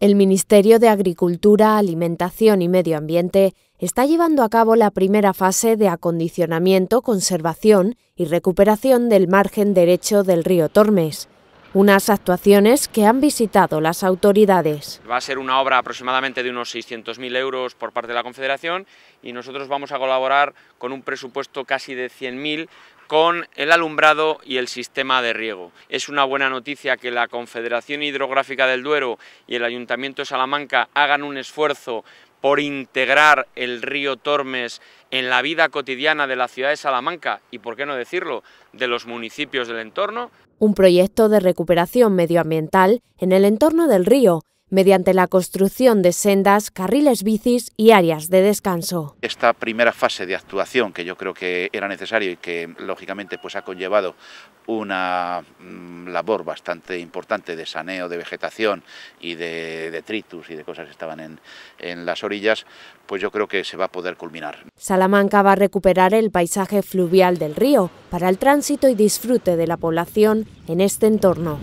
El Ministerio de Agricultura, Alimentación y Medio Ambiente está llevando a cabo la primera fase de acondicionamiento, conservación y recuperación del margen derecho del río Tormes unas actuaciones que han visitado las autoridades. Va a ser una obra aproximadamente de unos 600.000 euros por parte de la Confederación y nosotros vamos a colaborar con un presupuesto casi de 100.000 con el alumbrado y el sistema de riego. Es una buena noticia que la Confederación Hidrográfica del Duero y el Ayuntamiento de Salamanca hagan un esfuerzo por integrar el río Tormes en la vida cotidiana de la ciudad de Salamanca y, por qué no decirlo, de los municipios del entorno. Un proyecto de recuperación medioambiental en el entorno del río mediante la construcción de sendas, carriles bicis y áreas de descanso. Esta primera fase de actuación que yo creo que era necesario y que lógicamente pues ha conllevado una mm, labor bastante importante de saneo de vegetación y de detritus y de cosas que estaban en, en las orillas, pues yo creo que se va a poder culminar. Salamanca va a recuperar el paisaje fluvial del río para el tránsito y disfrute de la población en este entorno.